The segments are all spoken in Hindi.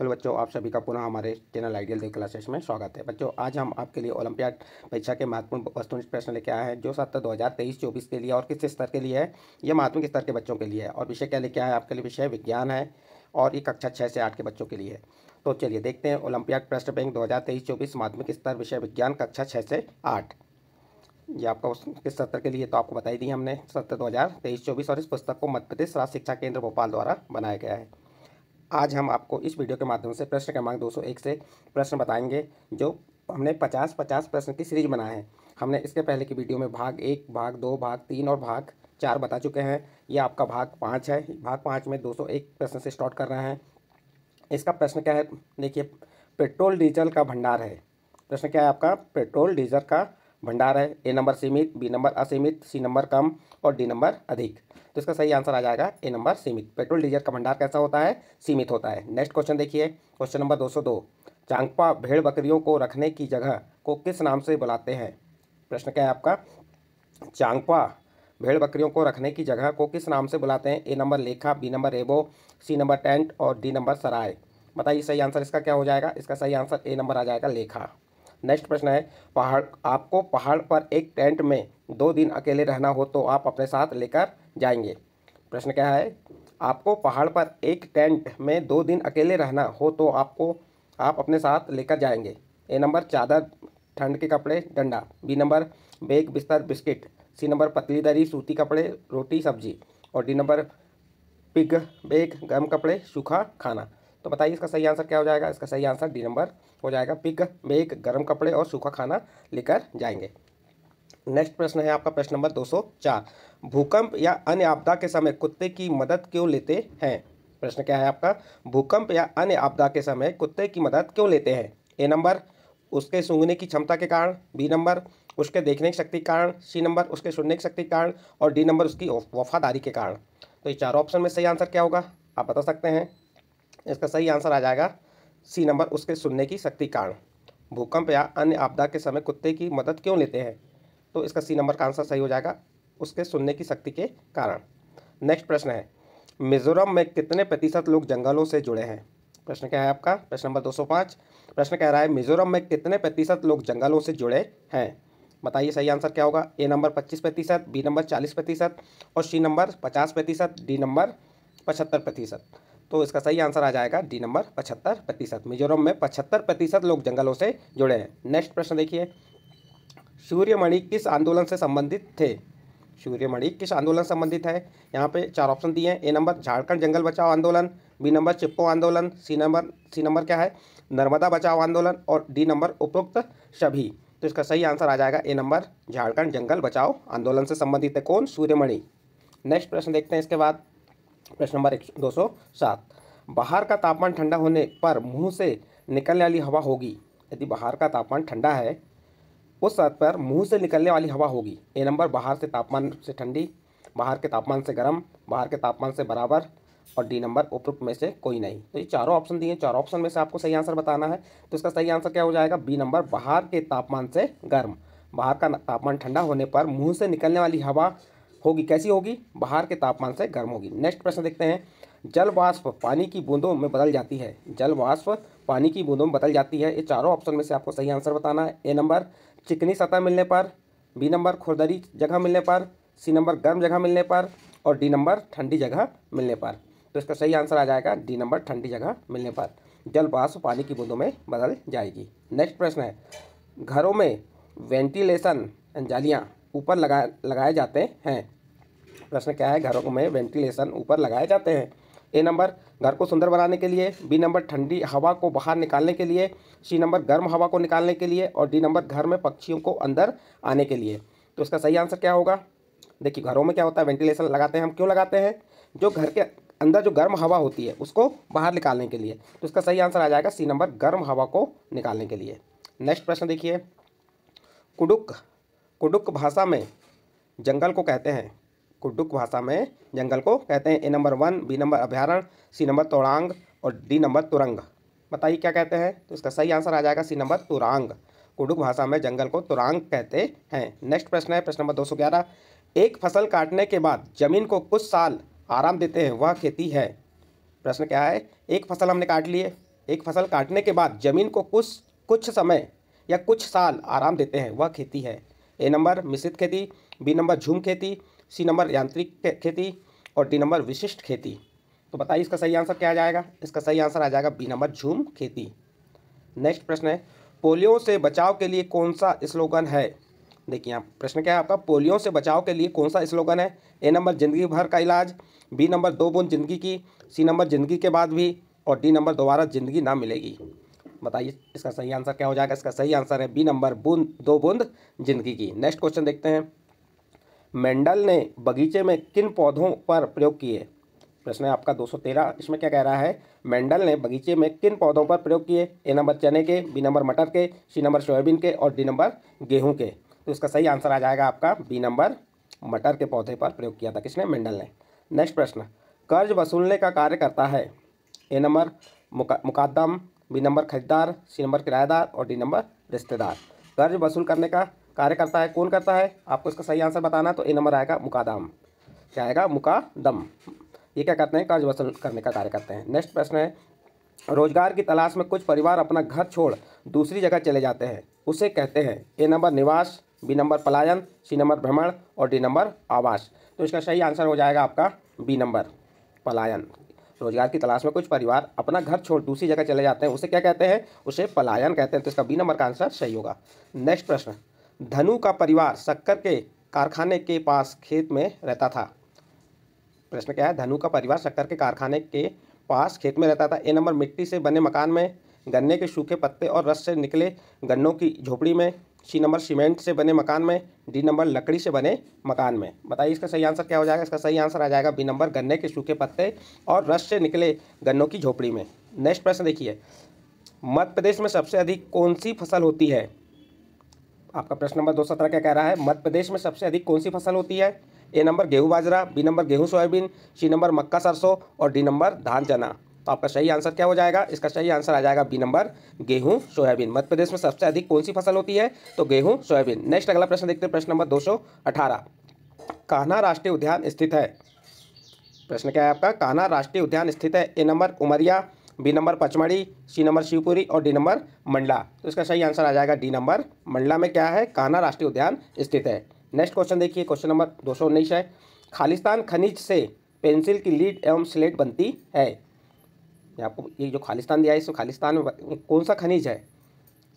हेलो बच्चों आप सभी का पुनः हमारे चैनल आइडियल देव क्लासेस में स्वागत है बच्चों आज हम आपके लिए ओलंपियाड परीक्षा के महत्वपूर्ण वस्तुनिष्ठ प्रश्न लेके आए हैं जो सत्र 2023-24 के लिए और किस स्तर के लिए है यह माध्यमिक स्तर के बच्चों के लिए है और विषय क्या लेके आए आपके लिए विषय विज्ञान है और ये कक्षा छः से आठ के बच्चों के लिए है तो चलिए देखते हैं ओलंपियाड प्रश्न बैंक दो हज़ार माध्यमिक स्तर विषय विज्ञान कक्षा छः से आठ ये आपका किस सत्र के लिए तो आपको बताई दी हमने सत्र दो हज़ार और इस पुस्तक को मध्य प्रदेश राज्य शिक्षा केंद्र भोपाल द्वारा बनाया गया है आज हम आपको इस वीडियो के माध्यम से प्रश्न क्रमांक 201 से प्रश्न बताएंगे जो हमने 50-50 प्रश्न की सीरीज बनाए हैं हमने इसके पहले की वीडियो में भाग एक भाग दो भाग तीन और भाग चार बता चुके हैं ये आपका भाग पाँच है भाग पाँच में 201 प्रश्न से स्टार्ट कर रहे हैं इसका प्रश्न क्या है देखिए पेट्रोल डीजल का भंडार है प्रश्न क्या है आपका पेट्रोल डीजल का भंडार है ए नंबर सीमित बी नंबर असीमित सी नंबर कम और डी नंबर अधिक तो इसका सही आंसर आ जाएगा ए नंबर सीमित पेट्रोल डीजल का भंडार कैसा होता है सीमित होता है नेक्स्ट क्वेश्चन देखिए क्वेश्चन नंबर 202 चांगपा भेड़ बकरियों को रखने की जगह को किस नाम से बुलाते हैं प्रश्न क्या है आपका चांगपा भेड़ बकरियों को रखने की जगह को किस नाम से बुलाते हैं ए नंबर लेखा बी नंबर रेबो सी नंबर टेंट और डी नंबर सराय बताइए सही आंसर इसका क्या हो जाएगा इसका सही आंसर ए नंबर आ जाएगा लेखा नेक्स्ट प्रश्न है पहाड़ आपको पहाड़ पर एक टेंट में दो दिन अकेले रहना हो तो आप अपने साथ लेकर जाएंगे प्रश्न क्या है आपको पहाड़ पर एक टेंट में दो दिन अकेले रहना हो तो आपको आप अपने साथ लेकर जाएंगे ए नंबर चादर ठंड के कपड़े डंडा बी नंबर बेग बिस्तर बिस्किट सी नंबर पतली दरी सूती कपड़े रोटी सब्जी और डी नंबर पिग बेग गर्म कपड़े सूखा खाना तो बताइए इसका सही आंसर क्या हो जाएगा इसका सही आंसर डी नंबर हो जाएगा पिक बेक गर्म कपड़े और सूखा खाना लेकर जाएंगे नेक्स्ट प्रश्न है आपका प्रश्न नंबर 204 भूकंप या अन्य आपदा के समय कुत्ते की मदद क्यों लेते हैं प्रश्न क्या है आपका भूकंप या अन्य आपदा के समय कुत्ते की मदद क्यों लेते हैं ए नंबर उसके सूंघने की क्षमता के कारण बी नंबर उसके देखने की शक्ति के कारण सी नंबर उसके सुनने की शक्ति के कारण और डी नंबर उसकी वफादारी के कारण तो ये चारों ऑप्शन में सही आंसर क्या होगा आप बता सकते हैं इसका सही आंसर आ जाएगा सी नंबर उसके सुनने की शक्ति कारण भूकंप या अन्य आपदा के समय कुत्ते की मदद क्यों लेते हैं तो इसका सी नंबर का आंसर सही हो जाएगा उसके सुनने की शक्ति के कारण नेक्स्ट प्रश्न है मिजोरम में कितने प्रतिशत लोग जंगलों से जुड़े हैं प्रश्न क्या है आपका प्रश्न नंबर 205 प्रश्न कह रहा है मिजोरम में कितने प्रतिशत लोग जंगलों से जुड़े हैं बताइए सही आंसर क्या होगा ए नंबर 25 प्रतिशत बी नंबर 40 प्रतिशत और सी नंबर 50 प्रतिशत डी नंबर पचहत्तर प्रतिशत तो इसका सही आंसर आ जाएगा डी नंबर पचहत्तर प्रतिशत मिजोरम में पचहत्तर प्रतिशत लोग जंगलों से जुड़े हैं नेक्स्ट प्रश्न देखिए सूर्यमणि किस आंदोलन से संबंधित थे सूर्यमणि किस आंदोलन संबंधित है यहाँ पे चार ऑप्शन दिए हैं ए नंबर झारखंड जंगल बचाओ आंदोलन बी नंबर चिप्पो आंदोलन सी नंबर सी नंबर क्या है नर्मदा बचाओ आंदोलन और डी नंबर उपरोक्त सभी तो इसका सही आंसर आ जाएगा ए नंबर झारखंड जंगल बचाओ आंदोलन से संबंधित है कौन सूर्यमणि नेक्स्ट प्रश्न देखते हैं इसके बाद प्रश्न नंबर एक दो सौ सात बाहर का तापमान ठंडा होने पर मुंह से निकलने वाली हवा होगी यदि बाहर का तापमान ठंडा है उस शर्त पर मुंह से निकलने वाली हवा होगी ए नंबर बाहर से तापमान से ठंडी बाहर के तापमान से गर्म बाहर के तापमान से बराबर और डी नंबर उपयुक्त में से कोई नहीं तो ये चारों ऑप्शन दिए चारों ऑप्शन में से आपको सही आंसर बताना है तो इसका सही आंसर क्या हो जाएगा बी नंबर बाहर के तापमान से गर्म बाहर का तापमान ठंडा होने पर मुंह से निकलने वाली हवा होगी कैसी होगी बाहर के तापमान से गर्म होगी नेक्स्ट प्रश्न देखते हैं जल वाष्प पानी की बूंदों में बदल जाती है जल वाष्प पानी की बूंदों में बदल जाती है ये चारों ऑप्शन में से आपको सही आंसर बताना है ए नंबर चिकनी सतह मिलने पर बी नंबर खुरदरी जगह मिलने पर सी नंबर गर्म जगह मिलने पर और डी नंबर ठंडी जगह मिलने पर तो इसका सही आंसर आ जाएगा डी नंबर ठंडी जगह मिलने पर जल वाष्प पानी की बूंदों में बदल जाएगी नेक्स्ट प्रश्न है घरों में वेंटिलेशन जालियाँ ऊपर लगा लगाए जाते हैं प्रश्न क्या है घरों में वेंटिलेशन ऊपर लगाए जाते हैं ए नंबर घर को सुंदर बनाने के लिए बी नंबर ठंडी हवा को बाहर निकालने के लिए सी नंबर गर्म हवा को निकालने के लिए और डी नंबर घर में पक्षियों को अंदर आने के लिए तो इसका सही आंसर क्या होगा देखिए घरों में क्या होता है वेंटिलेशन लगाते हैं हम क्यों लगाते हैं जो घर के अंदर जो गर्म हवा होती है उसको बाहर निकालने के लिए तो इसका सही आंसर आ जाएगा सी नंबर गर्म हवा को निकालने के लिए नेक्स्ट प्रश्न देखिए कुडुक कुडुक भाषा में जंगल को कहते हैं कुडुक भाषा में जंगल को कहते हैं ए नंबर वन बी नंबर अभ्यारण सी नंबर तोड़ांग और डी नंबर तुरंग बताइए क्या कहते हैं तो इसका सही आंसर आ जाएगा सी नंबर तुरांग कुडुक भाषा में जंगल को तुरांग कहते हैं नेक्स्ट प्रश्न है प्रश्न नंबर दो सौ ग्यारह एक फसल काटने के बाद जमीन को कुछ साल आराम देते हैं वह खेती है प्रश्न क्या है एक फसल हमने काट लिए एक फसल काटने के बाद जमीन को कुछ कुछ समय या कुछ साल आराम देते हैं वह खेती है ए नंबर मिश्रित खेती बी नंबर झूम खेती सी नंबर यांत्रिक खेती और डी नंबर विशिष्ट खेती तो बताइए इसका सही आंसर क्या आ जाएगा इसका सही आंसर आ जाएगा बी नंबर झूम खेती नेक्स्ट प्रश्न है पोलियो से बचाव के लिए कौन सा स्लोगन है देखिए आप प्रश्न क्या है आपका पोलियो से बचाव के लिए कौन सा स्लोगन है ए नंबर जिंदगी भर का इलाज बी नंबर दो बूंद जिंदगी की सी नंबर जिंदगी के बाद भी और डी नंबर दोबारा जिंदगी ना मिलेगी बताइए इसका सही आंसर क्या हो जाएगा इसका सही आंसर है बी नंबर बूंद दो बूंद जिंदगी की नेक्स्ट क्वेश्चन देखते हैं मेंडल ने बगीचे में किन पौधों पर प्रयोग किए प्रश्न है आपका 213 इसमें क्या कह रहा है मेंडल ने बगीचे में किन पौधों पर प्रयोग किए ए नंबर चने के बी नंबर मटर के सी नंबर सोयाबीन के और डी नंबर गेहूं के तो इसका सही आंसर आ जाएगा आपका बी नंबर मटर के पौधे पर प्रयोग किया था किसने मेंडल ने नेक्स्ट प्रश्न कर्ज वसूलने का कार्य करता है ए नंबर मुका मुकदम बी नंबर खरीदार सी नंबर किराएदार और डी नंबर रिश्तेदार कर्ज वसूल करने का कार्य करता है कौन करता है आपको इसका सही आंसर बताना तो ए नंबर आएगा मुकादम क्या आएगा मुकादम ये क्या करते हैं कर्ज वसूल करने का कार्य करते हैं नेक्स्ट प्रश्न है रोजगार की तलाश में कुछ परिवार अपना घर छोड़ दूसरी जगह चले जाते हैं उसे कहते हैं ए नंबर निवास बी नंबर पलायन सी नंबर भ्रमण और डी नंबर आवास तो इसका सही आंसर हो जाएगा आपका बी नंबर पलायन रोजगार की तलाश में कुछ परिवार अपना घर छोड़ दूसरी जगह चले जाते हैं उसे क्या कहते हैं उसे पलायन कहते हैं तो इसका बी नंबर का आंसर सही होगा नेक्स्ट प्रश्न धनु का परिवार शक्कर के कारखाने के पास खेत में रहता था प्रश्न क्या है धनु का परिवार शक्कर के कारखाने के पास खेत में रहता था ए नंबर मिट्टी से बने मकान में गन्ने के सूखे पत्ते और रस से निकले गन्नों की झोपड़ी में सी नंबर सीमेंट से बने मकान में डी नंबर लकड़ी से बने मकान में बताइए इसका सही आंसर क्या हो जाएगा इसका सही आंसर आ जाएगा बी नंबर गन्ने के सूखे पत्ते और रस से निकले गन्नों की झोपड़ी में नेक्स्ट प्रश्न देखिए मध्य प्रदेश में सबसे अधिक कौन सी फसल होती है आपका प्रश्न नंबर दो सत्रह क्या कह रहा है मध्य प्रदेश में सबसे अधिक कौन सी फसल होती है ए नंबर गेहूं बाजरा बी नंबर गेहूं सोयाबीन सी नंबर मक्का सरसों और डी नंबर धान चना तो आपका सही आंसर क्या हो जाएगा इसका सही आंसर आ जाएगा बी नंबर गेहूं सोयाबीन मध्य प्रदेश में सबसे अधिक कौन सी फसल होती है तो गेहूं सोयाबीन नेक्स्ट अगला प्रश्न देखते हैं प्रश्न नंबर अठारह कान्हा राष्ट्रीय उद्यान स्थित है प्रश्न क्या है आपका कान्हा राष्ट्रीय उद्यान स्थित है A number Umaria B number Pachmarhi C number Shivpuri और डी नंबर मंडला तो इसका सही आंसर आ जाएगा डी नंबर मंडला में क्या है कान्हा राष्ट्रीय उद्यान स्थित है नेक्स्ट क्वेश्चन देखिए क्वेश्चन नंबर दो है खालिस्तान खनिज से पेंसिल की लीड एवं स्लेट बनती है आपको ये जो खालिस्तान दिया है इसको खालिस्तान में कौन सा खनिज है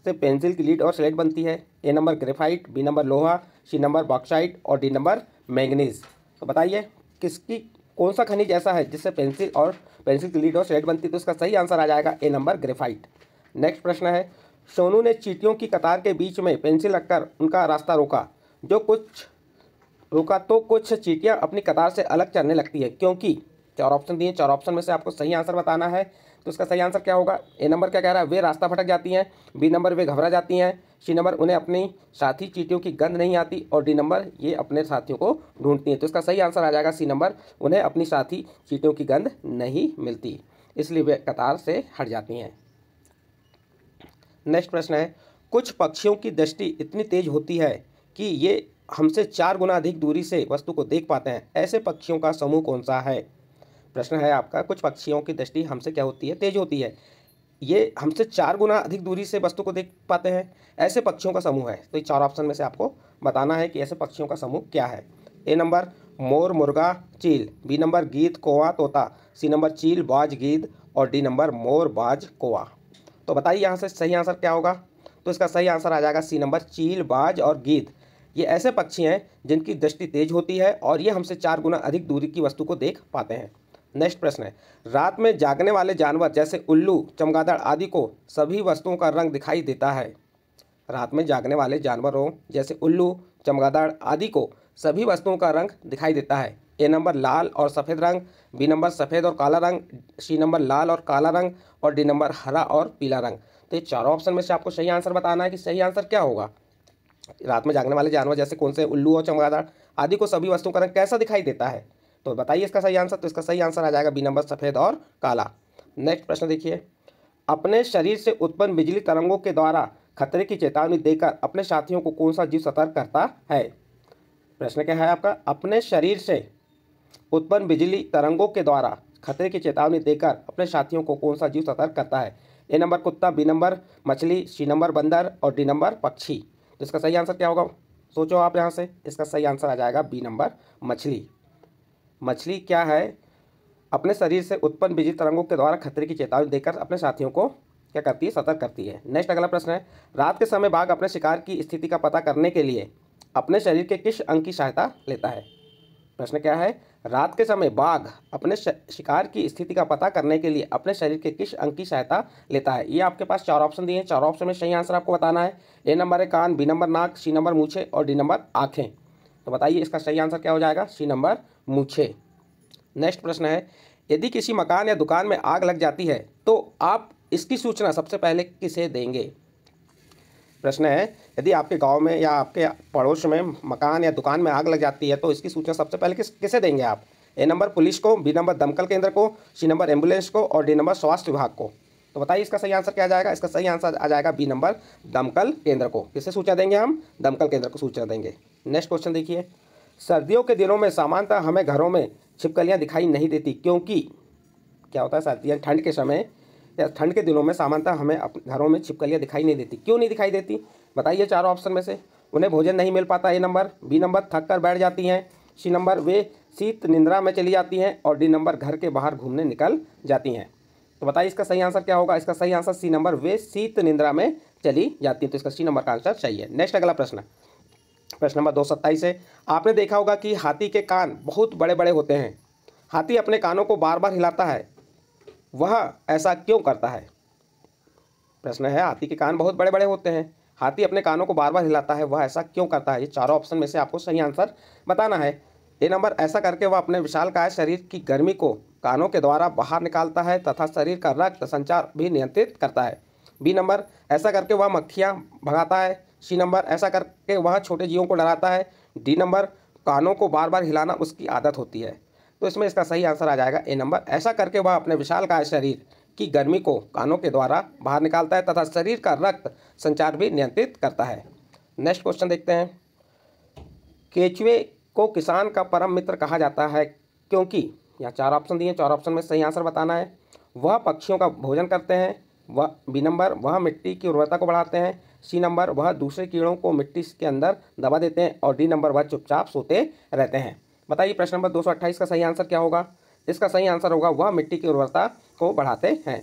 से पेंसिल की लीड और स्लेट बनती है A number graphite B number लोहा सी नंबर बॉक्साइट और डी नंबर मैंगनीज तो बताइए किसकी कौन सा खनिज ऐसा है जिससे पेंसिल और पेंसिल की लीड और स्लेट बनती है तो इसका सही आंसर आ जाएगा ए नंबर ग्रेफाइट नेक्स्ट प्रश्न है सोनू ने चीटियों की कतार के बीच में पेंसिल रखकर उनका रास्ता रोका जो कुछ रोका तो कुछ चीटियाँ अपनी कतार से अलग चलने लगती है क्योंकि चार ऑप्शन दिए चार ऑप्शन में से आपको सही आंसर बताना है तो इसका सही आंसर क्या होगा ए नंबर क्या कह रहा है वे रास्ता भटक जाती हैं बी नंबर वे घबरा जाती हैं सी नंबर उन्हें अपनी साथी चीटियों की गंध नहीं आती और डी नंबर ये अपने साथियों को ढूंढती हैं तो इसका सही आंसर आ जाएगा सी नंबर उन्हें अपनी साथी चीटियों की गंध नहीं मिलती इसलिए वे कतार से हट जाती हैं नेक्स्ट प्रश्न है कुछ पक्षियों की दृष्टि इतनी तेज होती है कि ये हमसे चार गुना अधिक दूरी से वस्तु को देख पाते हैं ऐसे पक्षियों का समूह कौन सा है प्रश्न है आपका कुछ पक्षियों की दृष्टि हमसे क्या होती है तेज होती है ये हमसे चार गुना अधिक दूरी से वस्तु को देख पाते हैं ऐसे पक्षियों का समूह है तो ये चार ऑप्शन में से आपको बताना है कि ऐसे पक्षियों का समूह क्या है ए नंबर मोर मुर्गा चील बी नंबर गीत कोवा तोता सी नंबर चील बाज गीद और डी नंबर मोर बाज कोवा तो बताइए यहाँ से सही आंसर क्या होगा तो इसका सही आंसर आ जाएगा सी नंबर चील बाज और गीद ये ऐसे पक्षी हैं जिनकी दृष्टि तेज होती है और ये हमसे चार गुना अधिक दूरी की वस्तु को देख पाते हैं नेक्स्ट प्रश्न है रात में जागने वाले जानवर जैसे उल्लू चमगादड़ आदि को सभी वस्तुओं का रंग दिखाई देता है रात में जागने वाले जानवरों जैसे उल्लू चमगादड़ आदि को सभी वस्तुओं का रंग दिखाई देता है ए नंबर लाल और सफ़ेद रंग बी नंबर सफ़ेद और काला रंग सी नंबर लाल और काला रंग और डी नंबर हरा और पीला रंग तो ये चारों ऑप्शन में से आपको सही आंसर बताना है कि सही आंसर क्या होगा रात में जागने वाले जानवर जैसे कौन से उल्लू और चमगादड़ आदि को सभी वस्तुओं का रंग कैसा दिखाई देता है तो बताइए इसका सही आंसर तो इसका सही आंसर आ जाएगा बी नंबर सफ़ेद और काला नेक्स्ट प्रश्न देखिए अपने शरीर से उत्पन्न बिजली तरंगों के द्वारा खतरे की चेतावनी देकर अपने साथियों को कौन सा जीव सतर्क करता है प्रश्न क्या है आपका अपने शरीर से उत्पन्न बिजली तरंगों के द्वारा खतरे की चेतावनी देकर अपने साथियों को कौन सा जीव सतर्क करता है ए नंबर कुत्ता बी नंबर मछली सी नंबर बंदर और डी नंबर पक्षी तो इसका सही आंसर क्या होगा सोचो आप यहाँ से इसका सही आंसर आ जाएगा बी नंबर मछली मछली क्या है अपने शरीर से उत्पन्न बिजली तरंगों के द्वारा खतरे की चेतावनी देकर अपने साथियों को क्या करती है सतर्क करती है नेक्स्ट अगला प्रश्न है रात के समय बाघ अपने शिकार की स्थिति का पता करने के लिए अपने शरीर के किस अंग की सहायता लेता है प्रश्न क्या है रात के समय बाघ अपने शिकार की स्थिति का पता करने के लिए अपने शरीर के किस अंग की सहायता लेता है ये आपके पास चार ऑप्शन दिए हैं चार ऑप्शन में सही आंसर आपको बताना है ए नंबर है कान बी नंबर नाक सी नंबर मूछे और डी नंबर आँखें तो बताइए इसका सही आंसर क्या हो जाएगा सी नंबर मूछे नेक्स्ट प्रश्न है यदि किसी मकान या दुकान में आग लग जाती है तो आप इसकी सूचना सबसे पहले किसे देंगे प्रश्न है यदि आपके गांव में या आपके पड़ोस में मकान या दुकान में आग लग जाती है तो इसकी सूचना सबसे पहले किस किसे देंगे आप ए नंबर पुलिस को बी नंबर दमकल केंद्र को सी नंबर एम्बुलेंस को और डी नंबर स्वास्थ्य विभाग को तो बताइए इसका सही आंसर क्या जाएगा इसका सही आंसर आ जाएगा बी नंबर दमकल केंद्र को किसे सूचना देंगे हम दमकल केंद्र को सूचना देंगे नेक्स्ट क्वेश्चन देखिए सर्दियों के दिनों में सामान्यतः हमें घरों में छिपकलियाँ दिखाई नहीं देती क्योंकि क्या होता है सर्दियाँ ठंड के समय या ठंड के दिनों में सामान्यतः हमें अपने घरों में छिपकलियाँ दिखाई नहीं देती क्यों नहीं दिखाई देती बताइए चारों ऑप्शन में से उन्हें भोजन नहीं मिल पाता ए नंबर बी नंबर थक कर बैठ जाती हैं सी नंबर वे शीत निंद्रा में चली जाती हैं और डी नंबर घर के बाहर घूमने निकल जाती हैं तो बताइए इसका सही आंसर क्या होगा इसका सही आंसर सी नंबर वे शीत निंद्रा में चली जाती है तो इसका सी नंबर का आंसर सही है नेक्स्ट अगला प्रश्न प्रश्न नंबर दो है आपने देखा होगा कि हाथी के कान बहुत बड़े बड़े होते हैं हाथी अपने कानों को बार बार हिलाता है वह ऐसा क्यों करता है प्रश्न है हाथी के कान बहुत बड़े बड़े होते हैं हाथी अपने कानों को बार बार हिलाता है वह ऐसा क्यों करता है ये चारों ऑप्शन में से आपको सही आंसर बताना है ए नंबर ऐसा करके वह अपने विशाल काय शरीर की गर्मी को कानों के द्वारा बाहर निकालता है तथा शरीर का रक्त संचार भी नियंत्रित करता है बी नंबर ऐसा करके वह मक्खियाँ भगाता है सी नंबर ऐसा करके वह छोटे जीवों को डराता है डी नंबर कानों को बार बार हिलाना उसकी आदत होती है तो इसमें इसका सही आंसर आ जाएगा ए नंबर ऐसा करके वह अपने विशाल का शरीर की गर्मी को कानों के द्वारा बाहर निकालता है तथा शरीर का रक्त संचार भी नियंत्रित करता है नेक्स्ट क्वेश्चन देखते हैं केचुए को किसान का परम मित्र कहा जाता है क्योंकि यहाँ चार ऑप्शन दिए चार ऑप्शन में सही आंसर बताना है वह पक्षियों का भोजन करते हैं वह बी नंबर वह मिट्टी की उर्वरता को बढ़ाते हैं सी नंबर वह दूसरे कीड़ों को मिट्टी के अंदर दबा देते हैं और डी नंबर वह चुपचाप सोते रहते हैं बताइए प्रश्न नंबर दो का सही आंसर क्या होगा इसका सही आंसर होगा वह मिट्टी की उर्वरता को बढ़ाते हैं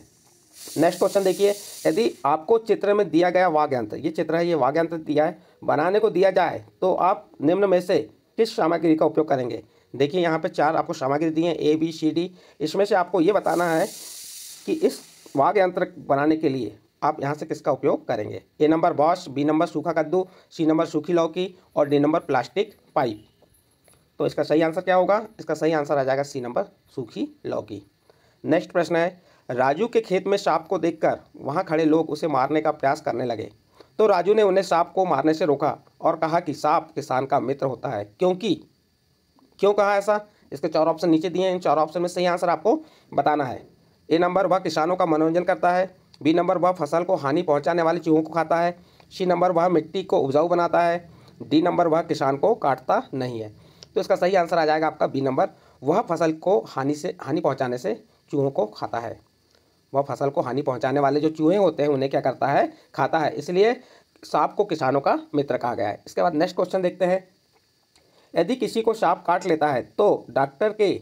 नेक्स्ट क्वेश्चन देखिए यदि आपको चित्र में दिया गया वाघ यंत्र ये चित्र है ये वाघ यंत्र दिया है बनाने को दिया जाए तो आप निम्न में से किस सामग्री का उपयोग करेंगे देखिए यहाँ पे चार आपको सामग्री दी है ए बी सी डी इसमें से आपको ये बताना है कि इस वाग यंत्र बनाने के लिए आप यहाँ से किसका उपयोग करेंगे ए नंबर बॉस बी नंबर सूखा कद्दू सी नंबर सूखी लौकी और डी नंबर प्लास्टिक पाइप तो इसका सही आंसर क्या होगा इसका सही आंसर आ जाएगा सी नंबर सूखी लौकी नेक्स्ट प्रश्न है राजू के खेत में सांप को देखकर वहाँ खड़े लोग उसे मारने का प्रयास करने लगे तो राजू ने उन्हें सांप को मारने से रोका और कहा कि सांप किसान का मित्र होता है क्योंकि क्यों कहा ऐसा इसके चार ऑप्शन नीचे दिए हैं इन चार ऑप्शन में सही आंसर आपको बताना है ए नंबर वह किसानों का मनोरंजन करता है बी नंबर वह फसल को हानि पहुंचाने वाले चूहों को खाता है सी नंबर वह मिट्टी को उपजाऊ बनाता है डी नंबर वह किसान को काटता नहीं है तो इसका सही आंसर आ जाएगा आपका बी नंबर वह फसल को हानि से हानि पहुँचाने से चूहों को खाता है वह फसल को हानि पहुँचाने वाले जो चूहे होते हैं उन्हें क्या करता है खाता है इसलिए सांप को किसानों का मित्र कहा गया है इसके बाद नेक्स्ट क्वेश्चन देखते हैं यदि किसी को सांप काट लेता है तो डॉक्टर के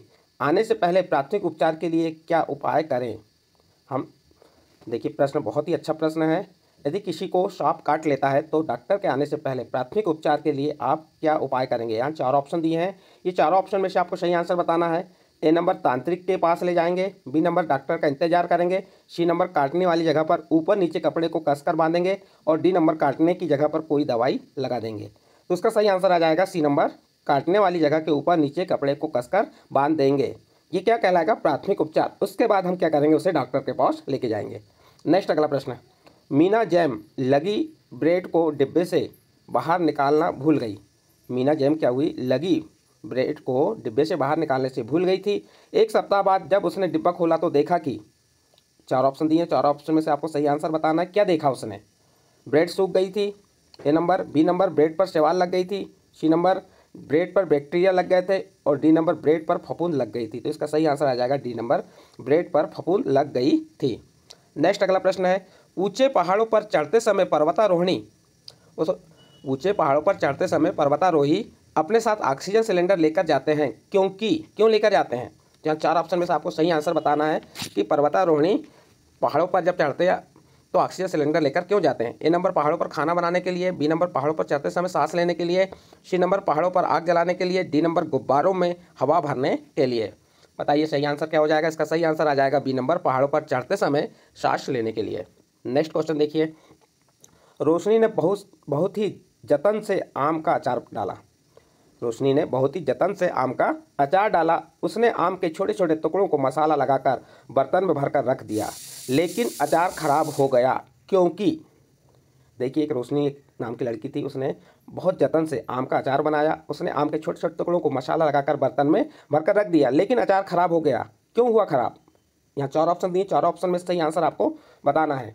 आने से पहले प्राथमिक उपचार के लिए क्या उपाय करें हम देखिए प्रश्न बहुत ही अच्छा प्रश्न है यदि किसी को सांप काट लेता है तो डॉक्टर के आने से पहले प्राथमिक उपचार के लिए आप क्या उपाय करेंगे यहाँ चार ऑप्शन दिए हैं ये चारों ऑप्शन में से आपको सही आंसर बताना है ए नंबर तांत्रिक के पास ले जाएंगे बी नंबर डॉक्टर का इंतजार करेंगे सी नंबर काटने वाली जगह पर ऊपर नीचे कपड़े को कसकर बांधेंगे और डी नंबर काटने की जगह पर कोई दवाई लगा देंगे तो उसका सही आंसर आ जाएगा सी नंबर काटने वाली जगह के ऊपर नीचे कपड़े को कसकर बांध देंगे ये क्या कहलाएगा प्राथमिक उपचार उसके बाद हम क्या करेंगे उसे डॉक्टर के पास लेके जाएंगे नेक्स्ट अगला प्रश्न मीना जैम लगी ब्रेड को डिब्बे से बाहर निकालना भूल गई मीना जैम क्या हुई लगी ब्रेड को डिब्बे से बाहर निकालने से भूल गई थी एक सप्ताह बाद जब उसने डिब्बा खोला तो देखा कि चार ऑप्शन दिए चार ऑप्शन में से आपको सही आंसर बताना है क्या देखा उसने ब्रेड सूख गई थी A number B number bread पर सवाल लग गई थी सी नंबर ब्रेड पर बैक्टीरिया लग गए थे और डी नंबर ब्रेड पर फफूंद लग गई थी तो इसका सही आंसर आ जाएगा डी नंबर ब्रेड पर फफूंद लग गई थी नेक्स्ट अगला प्रश्न है ऊंचे पहाड़ों पर चढ़ते समय पर्वतारोहणी ऊंचे पहाड़ों पर चढ़ते समय पर्वतारोही अपने साथ ऑक्सीजन सिलेंडर लेकर जाते हैं क्योंकि क्यों लेकर जाते हैं यहाँ चार ऑप्शन में से आपको सही आंसर बताना है कि पर्वतारोहणी पहाड़ों पर जब चढ़ते तो ऑक्सीजन सिलेंडर लेकर क्यों जाते हैं ए नंबर पहाड़ों पर खाना बनाने के लिए बी नंबर पहाड़ों पर चढ़ते समय सांस लेने के लिए सी नंबर पहाड़ों पर आग जलाने के लिए डी नंबर गुब्बारों में हवा भरने के लिए बताइए सही आंसर क्या हो जाएगा इसका सही आंसर आ जाएगा बी नंबर पहाड़ों पर चढ़ते समय सांस लेने के लिए नेक्स्ट क्वेश्चन देखिए रोशनी ने बहुत बहुत ही जतन से आम का अचार डाला रोशनी ने बहुत ही जतन से आम का अचार डाला उसने आम के छोटे छोटे टुकड़ों को मसाला लगाकर बर्तन में भरकर रख दिया लेकिन अचार ख़राब हो गया क्योंकि देखिए एक रोशनी नाम की लड़की थी उसने बहुत जतन से आम का अचार बनाया उसने आम के छोटे छोटे टुकड़ों को मसाला लगाकर बर्तन में भरकर रख दिया लेकिन अचार ख़राब हो गया क्यों हुआ ख़राब यहाँ चार ऑप्शन दिए चार ऑप्शन में सही आंसर आपको बताना है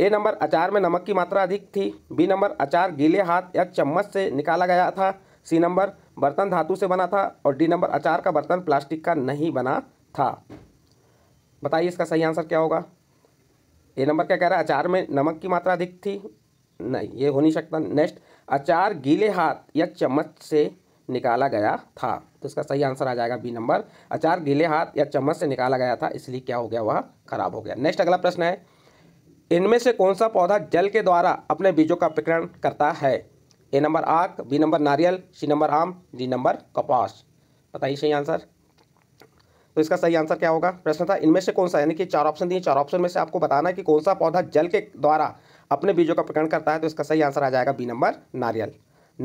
ए नंबर अचार में नमक की मात्रा अधिक थी बी नंबर अचार गीले हाथ या चम्मच से निकाला गया था सी नंबर बर्तन धातु से बना था और डी नंबर अचार का बर्तन प्लास्टिक का नहीं बना था बताइए इसका सही आंसर क्या होगा ये नंबर क्या कह रहा है अचार में नमक की मात्रा अधिक थी नहीं ये हो नहीं सकता नेक्स्ट अचार गीले हाथ या चम्मच से निकाला गया था तो इसका सही आंसर आ जाएगा बी नंबर अचार गीले हाथ या चम्मच से निकाला गया था इसलिए क्या हो गया वह खराब हो गया नेक्स्ट अगला प्रश्न है इनमें से कौन सा पौधा जल के द्वारा अपने बीजों का प्रकरण करता है ए नंबर आग बी नंबर नारियल सी नंबर आम डी नंबर कपास बताइए सही आंसर तो इसका सही आंसर क्या होगा प्रश्न था इनमें से कौन सा यानी कि चार ऑप्शन दिए चार ऑप्शन में से आपको बताना है कि कौन सा पौधा जल के द्वारा अपने बीजों का प्रकरण करता है तो इसका सही आंसर आ जाएगा बी नंबर नारियल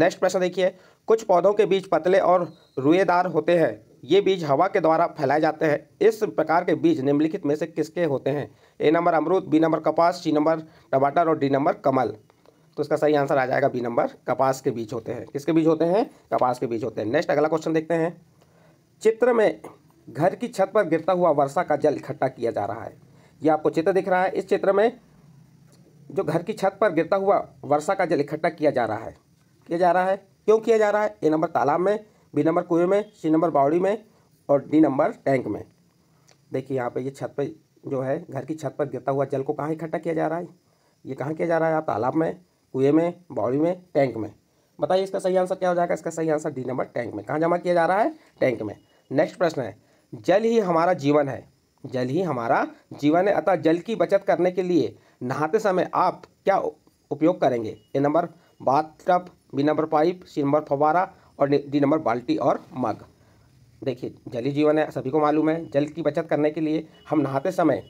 नेक्स्ट प्रश्न देखिए कुछ पौधों के बीज पतले और रुएदार होते हैं ये बीज हवा के द्वारा फैलाए जाते हैं इस प्रकार के बीज निम्नलिखित में से किसके होते हैं ए नंबर अमरूद बी नंबर कपास सी नंबर टमाटर और डी नंबर कमल तो इसका सही आंसर आ जाएगा बी नंबर कपास के बीज होते हैं किसके बीज होते हैं कपास के बीज होते हैं नेक्स्ट अगला क्वेश्चन देखते हैं चित्र में घर की छत पर गिरता हुआ वर्षा का जल इकट्ठा किया जा रहा है यह आपको चित्र दिख रहा है इस चित्र में जो घर की छत पर गिरता हुआ वर्षा का जल इकट्ठा किया जा रहा है किया जा रहा है क्यों किया जा रहा है ए नंबर तालाब में बी नंबर कुएं में सी नंबर बावड़ी में और डी नंबर टैंक में देखिए यहाँ पर ये छत पर जो है घर की छत पर गिरता हुआ जल को कहाँ इकट्ठा किया जा रहा है ये कहाँ किया जा रहा है आप तालाब में कुएं में बावड़ी में टैंक में बताइए इसका सही आंसर क्या हो जाएगा इसका सही आंसर डी नंबर टैंक में कहाँ जमा किया जा रहा है टैंक में नेक्स्ट प्रश्न है जल ही हमारा जीवन है जल ही हमारा जीवन है अतः जल की बचत करने के लिए नहाते समय आप क्या उपयोग करेंगे A number bath B number pipe C number फवारा और डी नंबर बाल्टी और मग देखिए जल ही जीवन है सभी को मालूम है जल की बचत करने के लिए हम नहाते समय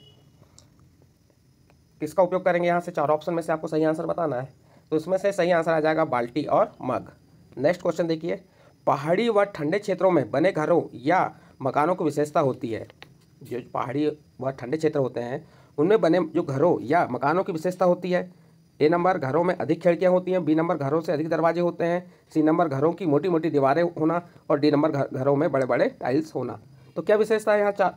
किसका उपयोग करेंगे यहाँ से चार ऑप्शन में से आपको सही आंसर बताना है तो इसमें से सही आंसर आ जाएगा बाल्टी और मग नेक्स्ट क्वेश्चन देखिए पहाड़ी व ठंडे क्षेत्रों में बने घरों या मकानों की विशेषता होती है जो पहाड़ी व ठंडे क्षेत्र होते हैं उनमें बने जो घरों या मकानों की विशेषता होती है ए नंबर घरों में अधिक खिड़कियाँ होती हैं बी नंबर घरों से अधिक दरवाजे होते हैं सी नंबर घरों की मोटी मोटी दीवारें होना और डी नंबर घरों में बड़े बड़े टाइल्स होना तो क्या विशेषता है यहाँ चार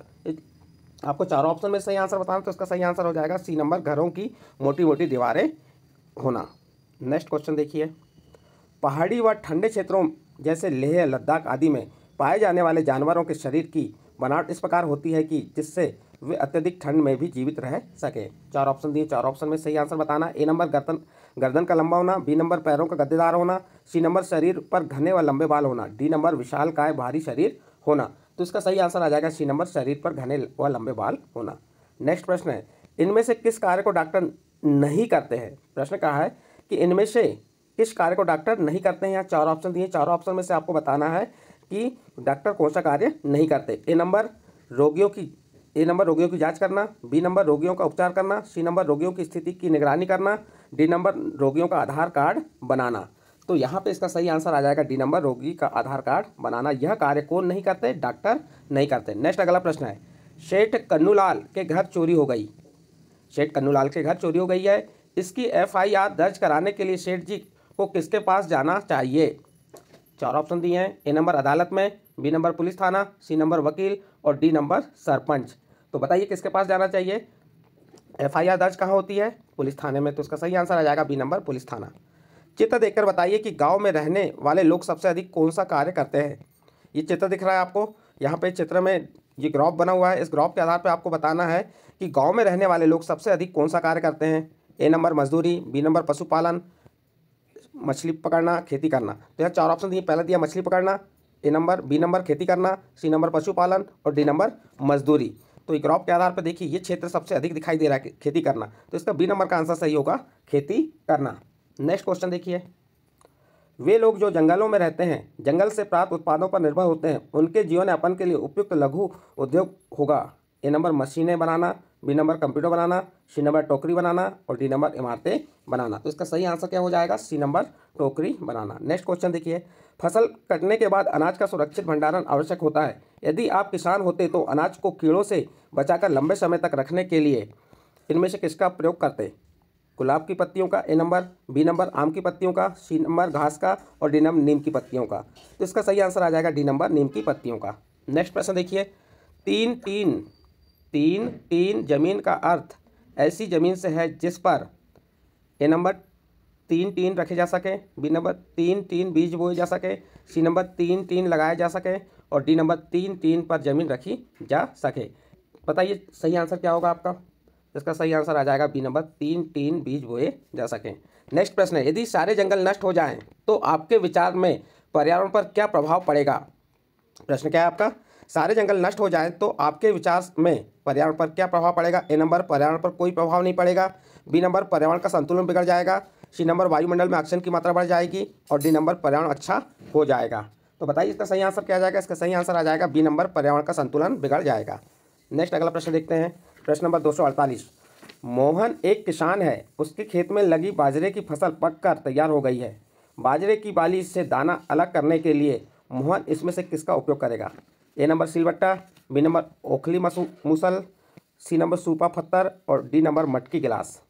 आपको चारों ऑप्शन में सही आंसर बताना तो इसका सही आंसर हो जाएगा सी नंबर घरों की मोटी मोटी दीवारें होना नेक्स्ट क्वेश्चन देखिए पहाड़ी व ठंडे क्षेत्रों जैसे लेह लद्दाख आदि में पाए जाने वाले जानवरों के शरीर की बनावट इस प्रकार होती है कि जिससे वे अत्यधिक ठंड में भी जीवित रह सके चार ऑप्शन दिए चार ऑप्शन में सही आंसर बताना ए नंबर गर्दन गर्दन का लंबा होना बी नंबर पैरों का गद्देदार होना सी नंबर शरीर पर घने व लंबे बाल होना डी नंबर विशाल काय भारी शरीर होना तो इसका सही आंसर आ जाएगा सी नंबर शरीर पर घने व लंबे बाल होना नेक्स्ट प्रश्न है इनमें से किस कार्य को डॉक्टर नहीं करते हैं प्रश्न कहा है कि इनमें से किस कार्य को डॉक्टर नहीं करते हैं यहाँ चार ऑप्शन दिए चारों ऑप्शन में से आपको बताना है कि डॉक्टर कौन सा कार्य नहीं करते ए नंबर रोगियों की ए नंबर रोगियों की जांच करना बी नंबर रोगियों का उपचार करना सी नंबर रोगियों की स्थिति की निगरानी करना डी नंबर रोगियों का आधार कार्ड बनाना तो यहाँ पे इसका सही आंसर आ जाएगा डी नंबर रोगी का आधार कार्ड बनाना यह कार्य कौन नहीं करते डॉक्टर नहीं करते नेक्स्ट अगला प्रश्न है शेठ कन्नूलाल के घर चोरी हो गई शेठ कन्नूलाल के घर चोरी हो गई है इसकी एफ दर्ज कराने के लिए शेठ जी को किसके पास जाना चाहिए चार ऑप्शन दिए हैं ए नंबर अदालत में बी नंबर पुलिस थाना सी नंबर वकील और डी नंबर सरपंच तो बताइए किसके पास जाना चाहिए एफआईआर दर्ज कहाँ होती है पुलिस थाने में तो इसका सही आंसर आ जाएगा बी नंबर पुलिस थाना चित्र देखकर बताइए कि गांव में रहने वाले लोग सबसे अधिक कौन सा कार्य करते हैं ये चित्र दिख रहा है आपको यहाँ पे चित्र में ये ग्रॉप बना हुआ है इस ग्रॉप के आधार पर आपको बताना है कि गाँव में रहने वाले लोग सबसे अधिक कौन सा कार्य करते हैं ए नंबर मजदूरी बी नंबर पशुपालन मछली पकड़ना खेती करना तो यहाँ चार ऑप्शन दिए पहला दिया मछली पकड़ना ए नंबर बी नंबर खेती करना सी नंबर पशुपालन और डी नंबर मजदूरी तो क्रॉप के आधार पर देखिए ये क्षेत्र सबसे अधिक दिखाई दे रहा है खेती करना तो इसका बी नंबर का आंसर सही होगा खेती करना नेक्स्ट क्वेश्चन देखिए वे लोग जो जंगलों में रहते हैं जंगल से प्राप्त उत्पादों पर निर्भर होते हैं उनके जीवन यापन के लिए उपयुक्त लघु उद्योग होगा ए नंबर मशीनें बनाना बी नंबर कंप्यूटर बनाना सी नंबर टोकरी बनाना और डी नंबर इमारतें बनाना तो इसका सही आंसर क्या हो जाएगा सी नंबर टोकरी बनाना नेक्स्ट क्वेश्चन देखिए फसल कटने के बाद अनाज का सुरक्षित भंडारण आवश्यक होता है यदि आप किसान होते तो अनाज को कीड़ों से बचाकर लंबे समय तक रखने के लिए इनमें से किसका प्रयोग करते गुलाब की पत्तियों का ए नंबर बी नंबर आम की पत्तियों का सी नंबर घास का और डी नंबर नीम की पत्तियों का तो इसका सही आंसर आ जाएगा डी नंबर नीम की पत्तियों का नेक्स्ट प्रश्न देखिए तीन तीन तीन तीन जमीन का अर्थ ऐसी ज़मीन से है जिस पर ए नंबर तीन तीन रखे जा सके बी नंबर तीन तीन बीज बोए जा सके सी नंबर तीन तीन लगाए जा सके और डी नंबर तीन तीन पर ज़मीन रखी जा सके बताइए सही आंसर क्या होगा आपका इसका सही आंसर आ जाएगा बी नंबर तीन तीन बीज बोए जा सकें नेक्स्ट प्रश्न है यदि सारे जंगल नष्ट हो जाएं तो आपके विचार में पर्यावरण पर क्या प्रभाव पड़ेगा प्रश्न क्या है आपका सारे जंगल नष्ट हो जाए तो आपके विचार में पर्यावरण पर क्या प्रभाव पड़ेगा ए नंबर पर्यावरण पर कोई प्रभाव नहीं पड़ेगा बी नंबर पर्यावरण का संतुलन बिगड़ जाएगा सी नंबर वायुमंडल में ऑक्सीजन की मात्रा बढ़ जाएगी और डी नंबर पर्यावरण अच्छा हो जाएगा तो बताइए इसका सही आंसर क्या जाएगा इसका सही आंसर आ जाएगा बी नंबर पर्यावरण का संतुलन बिगड़ जाएगा नेक्स्ट अगला प्रश्न देखते हैं प्रश्न नंबर दो मोहन एक किसान है उसके खेत में लगी बाजरे की फसल पककर तैयार हो गई है बाजरे की बाली से दाना अलग करने के लिए मोहन इसमें से किसका उपयोग करेगा ए नंबर सिलबट्टा बी नंबर ओखली मुसल सी नंबर सूपा पत्थर और डी नंबर मटकी गिलास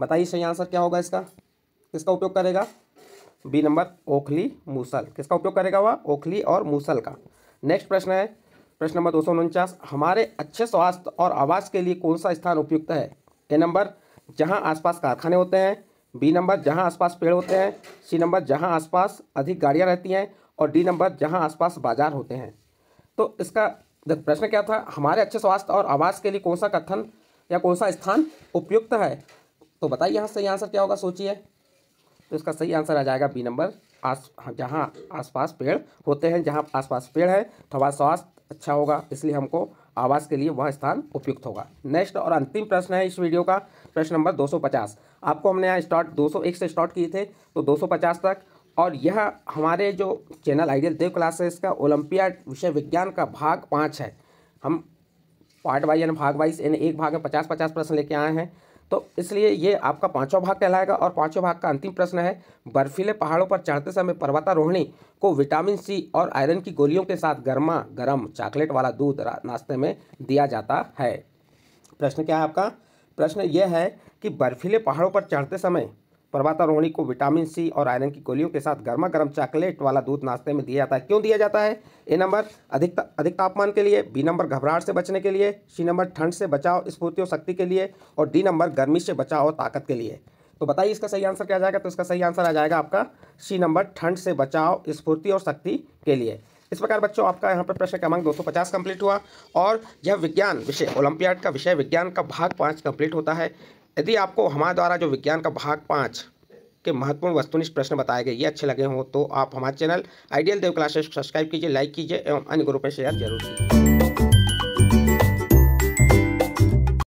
बताइए सही आंसर क्या होगा इसका किसका उपयोग करेगा बी नंबर ओखली मूसल किसका उपयोग करेगा वह ओखली और मूसल का नेक्स्ट प्रश्न है प्रश्न नंबर दो हमारे अच्छे स्वास्थ्य और आवास के लिए कौन सा स्थान उपयुक्त है ए नंबर जहाँ आसपास कारखाने होते हैं बी नंबर जहाँ आसपास पेड़ होते हैं सी नंबर जहाँ आसपास अधिक गाड़ियाँ रहती हैं और डी नंबर जहाँ आसपास बाजार होते हैं तो इसका प्रश्न क्या था हमारे अच्छे स्वास्थ्य और आवास के लिए कौन सा कथन या कौन सा स्थान उपयुक्त है तो बताइए यहाँ सही आंसर क्या होगा सोचिए तो इसका सही आंसर आ जाएगा बी नंबर आस हाँ, जहाँ आसपास पेड़ होते हैं जहाँ आसपास पेड़ है तो हमारा स्वास्थ्य अच्छा होगा इसलिए हमको आवास के लिए वह स्थान उपयुक्त होगा नेक्स्ट और अंतिम प्रश्न है इस वीडियो का प्रश्न नंबर 250 आपको हमने यहाँ स्टार्ट 201 से स्टार्ट किए थे तो 250 तक और यह हमारे जो चैनल आइडियल देव क्लासेस का ओलंपियाड विषय विज्ञान का भाग पाँच है हम पार्ट वाइज यानी भाग वाइज यानी एक भाग में पचास पचास प्रश्न लेके आए हैं तो इसलिए ये आपका पांचवा भाग कहलाएगा और पांचवा भाग का अंतिम प्रश्न है बर्फीले पहाड़ों पर चढ़ते समय पर्वतारोहणी को विटामिन सी और आयरन की गोलियों के साथ गर्मा गर्म चॉकलेट वाला दूध नाश्ते में दिया जाता है प्रश्न क्या है आपका प्रश्न यह है कि बर्फीले पहाड़ों पर चढ़ते समय पर्वतारोहणी को विटामिन सी और आयरन की गोलियों के साथ गर्मा गर्म चॉकलेट वाला दूध नाश्ते में दिया जाता है क्यों दिया जाता है ए नंबर अधिक अधिक तापमान के लिए बी नंबर घबराहट से बचने के लिए सी नंबर ठंड से बचाव स्फूर्ति और शक्ति के लिए और डी नंबर गर्मी से बचाव और ताकत के लिए तो बताइए इसका सही आंसर क्या जाएगा तो इसका सही आंसर आ जाएगा आपका सी नंबर ठंड से बचाव स्फूर्ति और शक्ति के लिए इस प्रकार बच्चों आपका यहाँ पर प्रश्न क्रमांक दो सौ पचास कंप्लीट हुआ और यह विज्ञान विषय ओलंपियाड का विषय विज्ञान का भाग पाँच कंप्लीट होता है यदि आपको हमारे द्वारा जो विज्ञान का भाग पाँच के महत्वपूर्ण वस्तुनिष्ठ प्रश्न बताए गए ये अच्छे लगे हों तो आप हमारे channel Ideal Dev Classes subscribe कीजिए लाइक कीजिए एवं अन्य ग्रुप में शेयर जरूर कीजिए